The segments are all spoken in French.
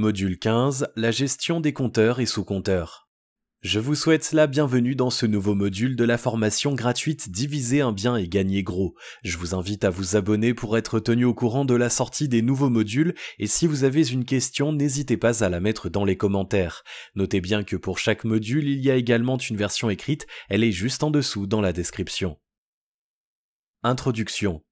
Module 15, la gestion des compteurs et sous-compteurs. Je vous souhaite la bienvenue dans ce nouveau module de la formation gratuite Diviser un bien et gagner gros. Je vous invite à vous abonner pour être tenu au courant de la sortie des nouveaux modules et si vous avez une question, n'hésitez pas à la mettre dans les commentaires. Notez bien que pour chaque module, il y a également une version écrite, elle est juste en dessous dans la description. Introduction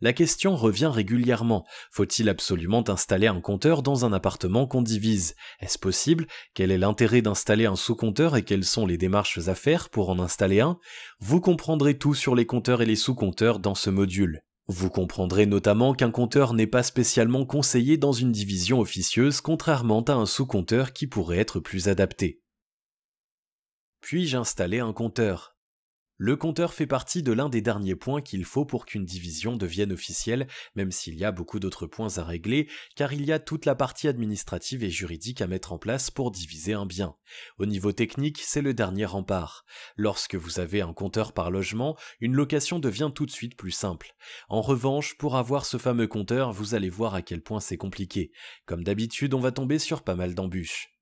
la question revient régulièrement. Faut-il absolument installer un compteur dans un appartement qu'on divise Est-ce possible Quel est l'intérêt d'installer un sous-compteur et quelles sont les démarches à faire pour en installer un Vous comprendrez tout sur les compteurs et les sous-compteurs dans ce module. Vous comprendrez notamment qu'un compteur n'est pas spécialement conseillé dans une division officieuse contrairement à un sous-compteur qui pourrait être plus adapté. Puis-je installer un compteur le compteur fait partie de l'un des derniers points qu'il faut pour qu'une division devienne officielle, même s'il y a beaucoup d'autres points à régler, car il y a toute la partie administrative et juridique à mettre en place pour diviser un bien. Au niveau technique, c'est le dernier rempart. Lorsque vous avez un compteur par logement, une location devient tout de suite plus simple. En revanche, pour avoir ce fameux compteur, vous allez voir à quel point c'est compliqué. Comme d'habitude, on va tomber sur pas mal d'embûches.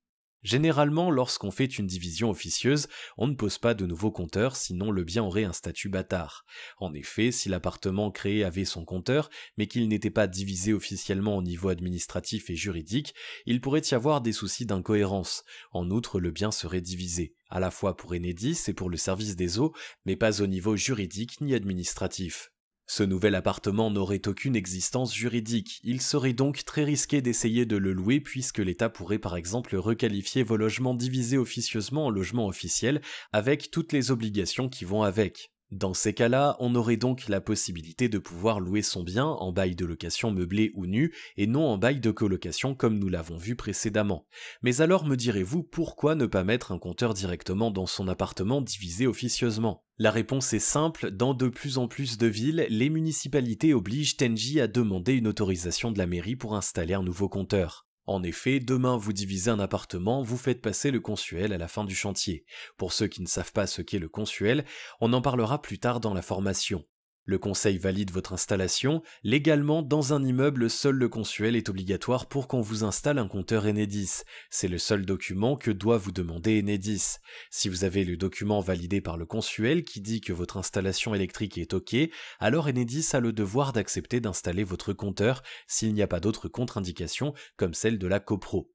Généralement, lorsqu'on fait une division officieuse, on ne pose pas de nouveaux compteurs, sinon le bien aurait un statut bâtard. En effet, si l'appartement créé avait son compteur, mais qu'il n'était pas divisé officiellement au niveau administratif et juridique, il pourrait y avoir des soucis d'incohérence. En outre, le bien serait divisé à la fois pour Enedis et pour le service des eaux, mais pas au niveau juridique ni administratif. Ce nouvel appartement n'aurait aucune existence juridique, il serait donc très risqué d'essayer de le louer puisque l'État pourrait par exemple requalifier vos logements divisés officieusement en logements officiels avec toutes les obligations qui vont avec. Dans ces cas-là, on aurait donc la possibilité de pouvoir louer son bien en bail de location meublé ou nu et non en bail de colocation comme nous l'avons vu précédemment. Mais alors me direz-vous pourquoi ne pas mettre un compteur directement dans son appartement divisé officieusement la réponse est simple, dans de plus en plus de villes, les municipalités obligent Tenji à demander une autorisation de la mairie pour installer un nouveau compteur. En effet, demain vous divisez un appartement, vous faites passer le consuel à la fin du chantier. Pour ceux qui ne savent pas ce qu'est le consuel, on en parlera plus tard dans la formation. Le conseil valide votre installation. Légalement, dans un immeuble, seul le consuel est obligatoire pour qu'on vous installe un compteur Enedis. C'est le seul document que doit vous demander Enedis. Si vous avez le document validé par le consuel qui dit que votre installation électrique est OK, alors Enedis a le devoir d'accepter d'installer votre compteur s'il n'y a pas d'autres contre-indications comme celle de la CoPro.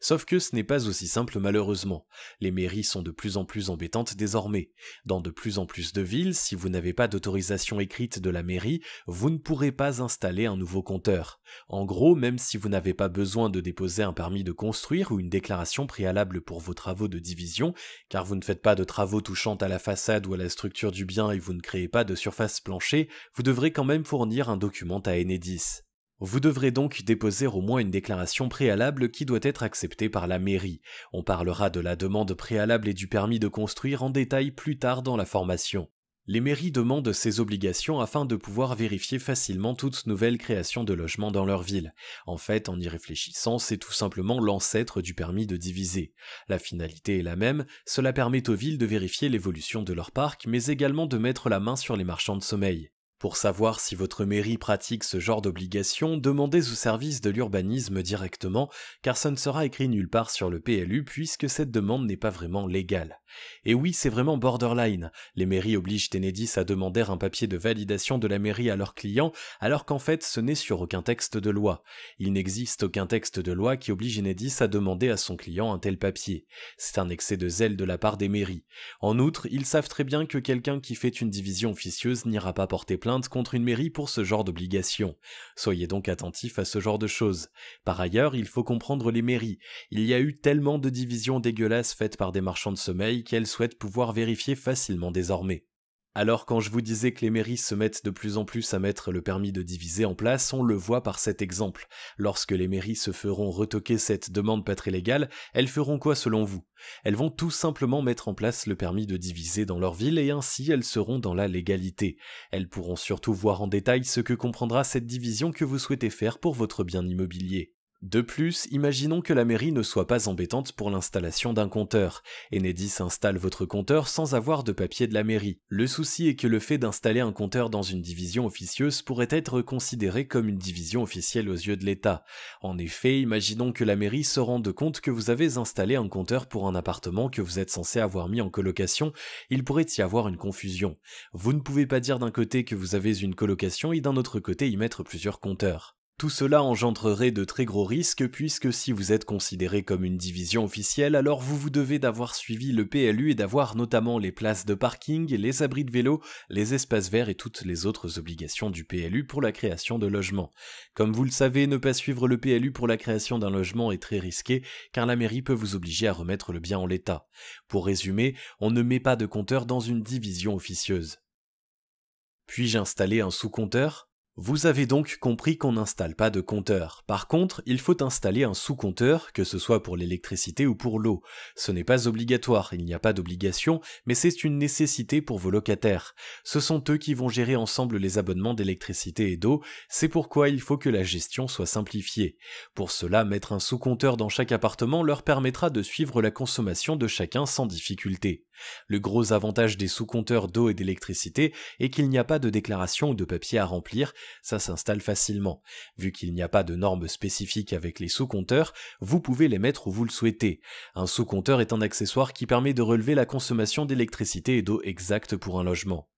Sauf que ce n'est pas aussi simple malheureusement. Les mairies sont de plus en plus embêtantes désormais. Dans de plus en plus de villes, si vous n'avez pas d'autorisation écrite de la mairie, vous ne pourrez pas installer un nouveau compteur. En gros, même si vous n'avez pas besoin de déposer un permis de construire ou une déclaration préalable pour vos travaux de division, car vous ne faites pas de travaux touchant à la façade ou à la structure du bien et vous ne créez pas de surface planchée, vous devrez quand même fournir un document à Enedis. Vous devrez donc déposer au moins une déclaration préalable qui doit être acceptée par la mairie. On parlera de la demande préalable et du permis de construire en détail plus tard dans la formation. Les mairies demandent ces obligations afin de pouvoir vérifier facilement toute nouvelle création de logements dans leur ville. En fait, en y réfléchissant, c'est tout simplement l'ancêtre du permis de diviser. La finalité est la même, cela permet aux villes de vérifier l'évolution de leur parc, mais également de mettre la main sur les marchands de sommeil. Pour savoir si votre mairie pratique ce genre d'obligation, demandez au service de l'urbanisme directement, car ça ne sera écrit nulle part sur le PLU puisque cette demande n'est pas vraiment légale. Et oui, c'est vraiment borderline. Les mairies obligent Enedis à demander un papier de validation de la mairie à leurs clients, alors qu'en fait ce n'est sur aucun texte de loi. Il n'existe aucun texte de loi qui oblige Enedis à demander à son client un tel papier. C'est un excès de zèle de la part des mairies. En outre, ils savent très bien que quelqu'un qui fait une division officieuse n'ira pas porter plainte contre une mairie pour ce genre d'obligation. Soyez donc attentifs à ce genre de choses. Par ailleurs, il faut comprendre les mairies. Il y a eu tellement de divisions dégueulasses faites par des marchands de sommeil qu'elles souhaitent pouvoir vérifier facilement désormais. Alors quand je vous disais que les mairies se mettent de plus en plus à mettre le permis de diviser en place, on le voit par cet exemple. Lorsque les mairies se feront retoquer cette demande pas très légale, elles feront quoi selon vous Elles vont tout simplement mettre en place le permis de diviser dans leur ville et ainsi elles seront dans la légalité. Elles pourront surtout voir en détail ce que comprendra cette division que vous souhaitez faire pour votre bien immobilier. De plus, imaginons que la mairie ne soit pas embêtante pour l'installation d'un compteur. Enedis installe votre compteur sans avoir de papier de la mairie. Le souci est que le fait d'installer un compteur dans une division officieuse pourrait être considéré comme une division officielle aux yeux de l'État. En effet, imaginons que la mairie se rende compte que vous avez installé un compteur pour un appartement que vous êtes censé avoir mis en colocation, il pourrait y avoir une confusion. Vous ne pouvez pas dire d'un côté que vous avez une colocation et d'un autre côté y mettre plusieurs compteurs. Tout cela engendrerait de très gros risques puisque si vous êtes considéré comme une division officielle, alors vous vous devez d'avoir suivi le PLU et d'avoir notamment les places de parking, les abris de vélo, les espaces verts et toutes les autres obligations du PLU pour la création de logements. Comme vous le savez, ne pas suivre le PLU pour la création d'un logement est très risqué car la mairie peut vous obliger à remettre le bien en l'état. Pour résumer, on ne met pas de compteur dans une division officieuse. Puis-je installer un sous-compteur vous avez donc compris qu'on n'installe pas de compteur. Par contre, il faut installer un sous-compteur, que ce soit pour l'électricité ou pour l'eau. Ce n'est pas obligatoire, il n'y a pas d'obligation, mais c'est une nécessité pour vos locataires. Ce sont eux qui vont gérer ensemble les abonnements d'électricité et d'eau, c'est pourquoi il faut que la gestion soit simplifiée. Pour cela, mettre un sous-compteur dans chaque appartement leur permettra de suivre la consommation de chacun sans difficulté. Le gros avantage des sous-compteurs d'eau et d'électricité est qu'il n'y a pas de déclaration ou de papier à remplir, ça s'installe facilement. Vu qu'il n'y a pas de normes spécifiques avec les sous-compteurs, vous pouvez les mettre où vous le souhaitez. Un sous-compteur est un accessoire qui permet de relever la consommation d'électricité et d'eau exacte pour un logement.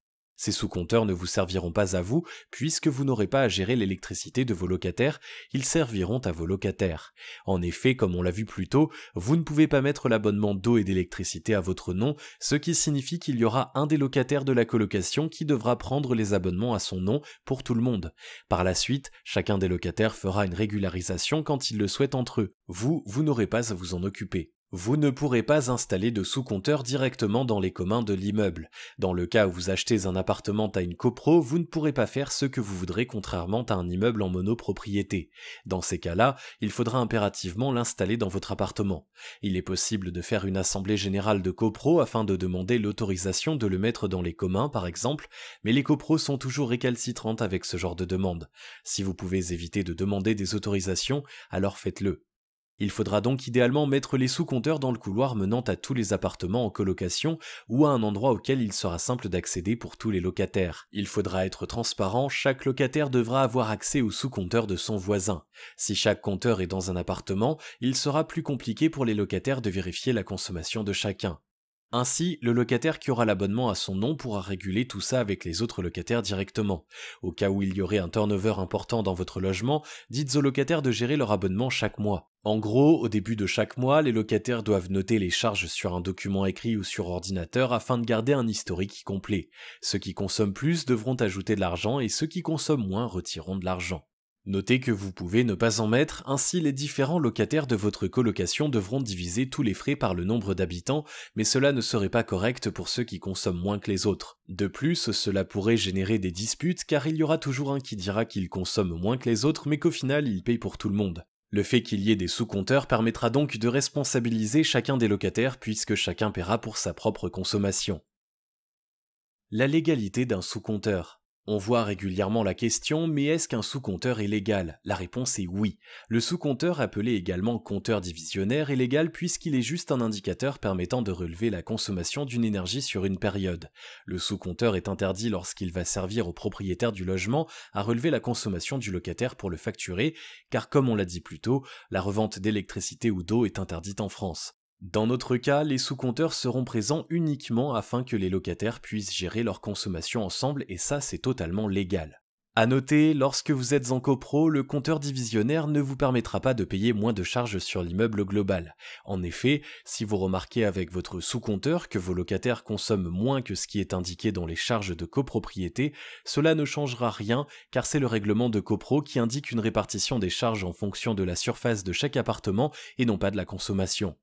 Ces sous-compteurs ne vous serviront pas à vous, puisque vous n'aurez pas à gérer l'électricité de vos locataires, ils serviront à vos locataires. En effet, comme on l'a vu plus tôt, vous ne pouvez pas mettre l'abonnement d'eau et d'électricité à votre nom, ce qui signifie qu'il y aura un des locataires de la colocation qui devra prendre les abonnements à son nom pour tout le monde. Par la suite, chacun des locataires fera une régularisation quand il le souhaite entre eux. Vous, vous n'aurez pas à vous en occuper vous ne pourrez pas installer de sous-compteur directement dans les communs de l'immeuble. Dans le cas où vous achetez un appartement à une copro, vous ne pourrez pas faire ce que vous voudrez contrairement à un immeuble en monopropriété. Dans ces cas-là, il faudra impérativement l'installer dans votre appartement. Il est possible de faire une assemblée générale de copro afin de demander l'autorisation de le mettre dans les communs par exemple, mais les copros sont toujours récalcitrantes avec ce genre de demande. Si vous pouvez éviter de demander des autorisations, alors faites-le. Il faudra donc idéalement mettre les sous-compteurs dans le couloir menant à tous les appartements en colocation ou à un endroit auquel il sera simple d'accéder pour tous les locataires. Il faudra être transparent, chaque locataire devra avoir accès au sous-compteur de son voisin. Si chaque compteur est dans un appartement, il sera plus compliqué pour les locataires de vérifier la consommation de chacun. Ainsi, le locataire qui aura l'abonnement à son nom pourra réguler tout ça avec les autres locataires directement. Au cas où il y aurait un turnover important dans votre logement, dites aux locataires de gérer leur abonnement chaque mois. En gros, au début de chaque mois, les locataires doivent noter les charges sur un document écrit ou sur ordinateur afin de garder un historique complet. Ceux qui consomment plus devront ajouter de l'argent et ceux qui consomment moins retireront de l'argent. Notez que vous pouvez ne pas en mettre, ainsi les différents locataires de votre colocation devront diviser tous les frais par le nombre d'habitants, mais cela ne serait pas correct pour ceux qui consomment moins que les autres. De plus, cela pourrait générer des disputes car il y aura toujours un qui dira qu'il consomme moins que les autres mais qu'au final il paye pour tout le monde. Le fait qu'il y ait des sous-compteurs permettra donc de responsabiliser chacun des locataires puisque chacun paiera pour sa propre consommation. La légalité d'un sous-compteur. On voit régulièrement la question, mais est-ce qu'un sous-compteur est légal La réponse est oui. Le sous-compteur, appelé également compteur divisionnaire, est légal puisqu'il est juste un indicateur permettant de relever la consommation d'une énergie sur une période. Le sous-compteur est interdit lorsqu'il va servir au propriétaire du logement à relever la consommation du locataire pour le facturer, car comme on l'a dit plus tôt, la revente d'électricité ou d'eau est interdite en France. Dans notre cas, les sous-compteurs seront présents uniquement afin que les locataires puissent gérer leur consommation ensemble et ça c'est totalement légal. A noter, lorsque vous êtes en copro, le compteur divisionnaire ne vous permettra pas de payer moins de charges sur l'immeuble global. En effet, si vous remarquez avec votre sous-compteur que vos locataires consomment moins que ce qui est indiqué dans les charges de copropriété, cela ne changera rien car c'est le règlement de copro qui indique une répartition des charges en fonction de la surface de chaque appartement et non pas de la consommation.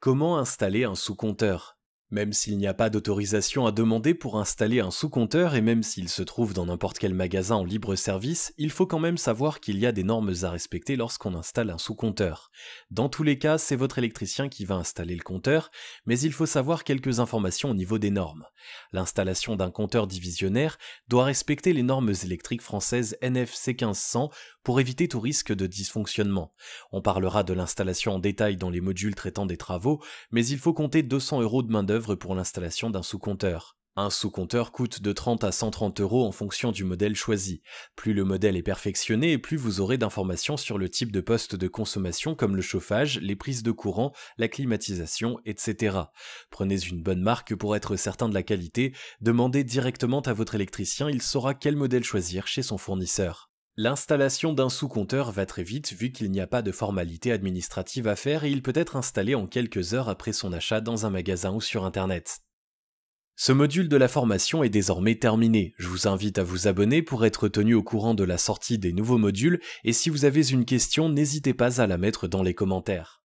Comment installer un sous-compteur Même s'il n'y a pas d'autorisation à demander pour installer un sous-compteur et même s'il se trouve dans n'importe quel magasin en libre service, il faut quand même savoir qu'il y a des normes à respecter lorsqu'on installe un sous-compteur. Dans tous les cas, c'est votre électricien qui va installer le compteur, mais il faut savoir quelques informations au niveau des normes. L'installation d'un compteur divisionnaire doit respecter les normes électriques françaises NFC 1500 pour éviter tout risque de dysfonctionnement. On parlera de l'installation en détail dans les modules traitant des travaux, mais il faut compter 200 euros de main-d'œuvre pour l'installation d'un sous-compteur. Un sous-compteur coûte de 30 à 130 euros en fonction du modèle choisi. Plus le modèle est perfectionné, plus vous aurez d'informations sur le type de poste de consommation comme le chauffage, les prises de courant, la climatisation, etc. Prenez une bonne marque pour être certain de la qualité, demandez directement à votre électricien, il saura quel modèle choisir chez son fournisseur. L'installation d'un sous-compteur va très vite vu qu'il n'y a pas de formalité administrative à faire et il peut être installé en quelques heures après son achat dans un magasin ou sur Internet. Ce module de la formation est désormais terminé. Je vous invite à vous abonner pour être tenu au courant de la sortie des nouveaux modules et si vous avez une question, n'hésitez pas à la mettre dans les commentaires.